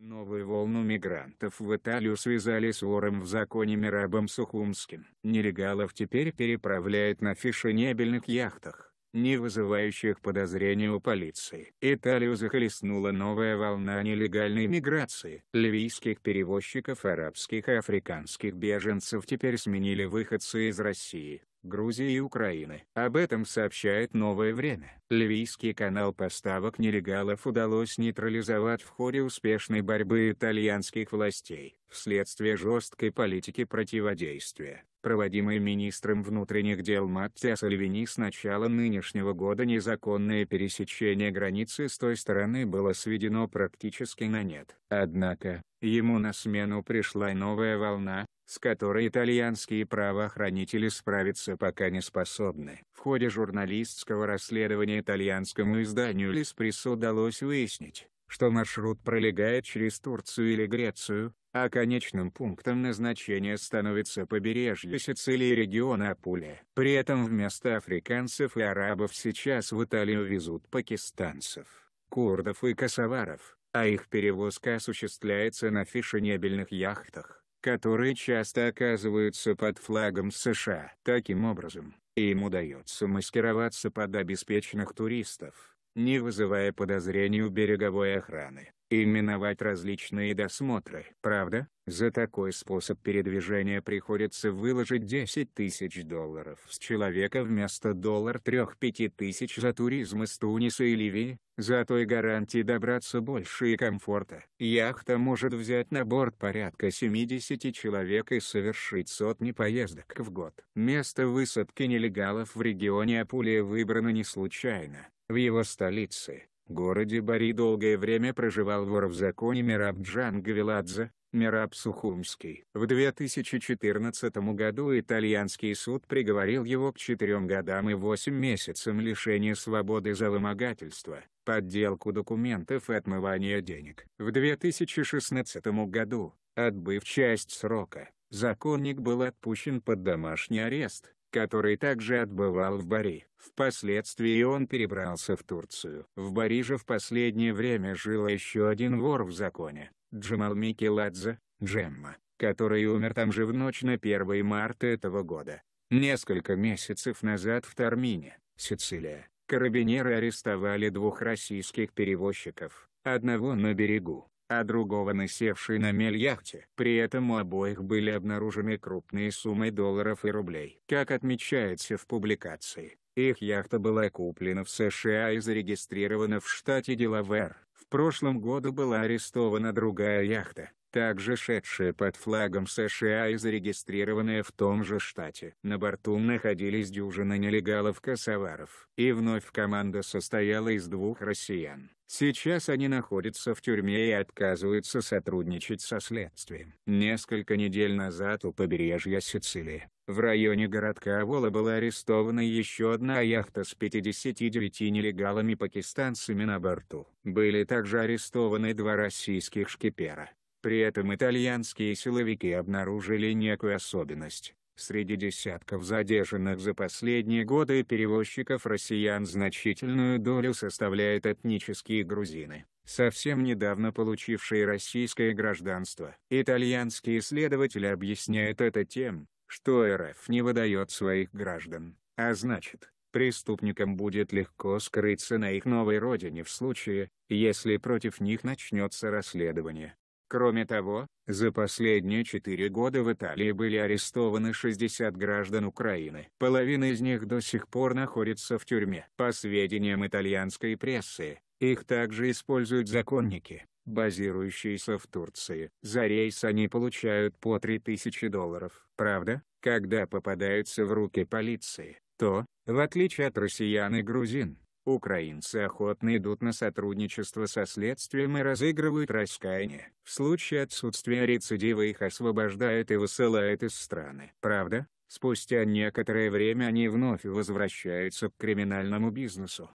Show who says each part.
Speaker 1: Новую волну мигрантов в Италию связали с вором в законе Мирабом Сухумским. Нелегалов теперь переправляют на фешенебельных яхтах, не вызывающих подозрения у полиции. Италию захлестнула новая волна нелегальной миграции. Ливийских перевозчиков арабских и африканских беженцев теперь сменили выходцы из России. Грузии и Украины. Об этом сообщает «Новое время». Ливийский канал поставок нелегалов удалось нейтрализовать в ходе успешной борьбы итальянских властей, вследствие жесткой политики противодействия, проводимой министром внутренних дел Маттео Сальвини с начала нынешнего года незаконное пересечение границы с той стороны было сведено практически на нет. Однако, ему на смену пришла новая волна, с которой итальянские правоохранители справиться пока не способны. В ходе журналистского расследования итальянскому изданию «Леспрессо» удалось выяснить, что маршрут пролегает через Турцию или Грецию, а конечным пунктом назначения становится побережье Сицилии региона Апулия. При этом вместо африканцев и арабов сейчас в Италию везут пакистанцев, курдов и косоваров, а их перевозка осуществляется на фешенебельных яхтах которые часто оказываются под флагом США. Таким образом, им удается маскироваться под обеспеченных туристов, не вызывая подозрений у береговой охраны, и миновать различные досмотры. Правда, за такой способ передвижения приходится выложить 10 тысяч долларов с человека вместо доллар трех-пяти тысяч за туризм из Туниса и Ливии, зато и гарантии добраться больше и комфорта. Яхта может взять на борт порядка 70 человек и совершить сотни поездок в год. Место высадки нелегалов в регионе Апулия выбрано не случайно. В его столице, городе Бари долгое время проживал вор в законе Мираб Джан Мираб Сухумский. В 2014 году итальянский суд приговорил его к 4 годам и 8 месяцам лишения свободы за вымогательство, подделку документов и отмывание денег. В 2016 году, отбыв часть срока, законник был отпущен под домашний арест, который также отбывал в Бари. Впоследствии он перебрался в Турцию. В Бари же в последнее время жил еще один вор в законе, Джамал Микеладзе, Джемма, который умер там же в ночь на 1 марта этого года. Несколько месяцев назад в Тармине, Сицилия, карабинеры арестовали двух российских перевозчиков, одного на берегу, а другого насевшей на мель яхте. При этом у обоих были обнаружены крупные суммы долларов и рублей. Как отмечается в публикации, их яхта была куплена в США и зарегистрирована в штате Делавэр. В прошлом году была арестована другая яхта, также шедшая под флагом США и зарегистрированная в том же штате. На борту находились дюжина нелегалов-косоваров. И вновь команда состояла из двух россиян. Сейчас они находятся в тюрьме и отказываются сотрудничать со следствием. Несколько недель назад у побережья Сицилии, в районе городка Авола была арестована еще одна яхта с 59 нелегалами-пакистанцами на борту. Были также арестованы два российских шкипера. При этом итальянские силовики обнаружили некую особенность. Среди десятков задержанных за последние годы перевозчиков россиян значительную долю составляют этнические грузины, совсем недавно получившие российское гражданство. Итальянские исследователи объясняют это тем, что РФ не выдает своих граждан, а значит, преступникам будет легко скрыться на их новой родине в случае, если против них начнется расследование. Кроме того, за последние четыре года в Италии были арестованы 60 граждан Украины. Половина из них до сих пор находится в тюрьме. По сведениям итальянской прессы, их также используют законники, базирующиеся в Турции. За рейс они получают по 3000 долларов. Правда, когда попадаются в руки полиции, то, в отличие от россиян и грузин, Украинцы охотно идут на сотрудничество со следствием и разыгрывают раскаяние. В случае отсутствия рецидива их освобождают и высылают из страны. Правда, спустя некоторое время они вновь возвращаются к криминальному бизнесу.